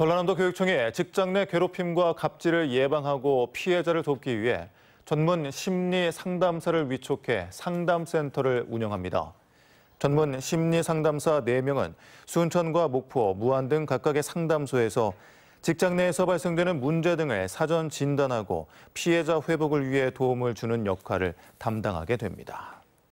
전라남도 교육청이 직장 내 괴롭힘과 갑질을 예방하고 피해자를 돕기 위해 전문 심리 상담사를 위촉해 상담센터를 운영합니다. 전문 심리 상담사 4명은 순천과 목포, 무안 등 각각의 상담소에서 직장 내에서 발생되는 문제 등을 사전 진단하고 피해자 회복을 위해 도움을 주는 역할을 담당하게 됩니다.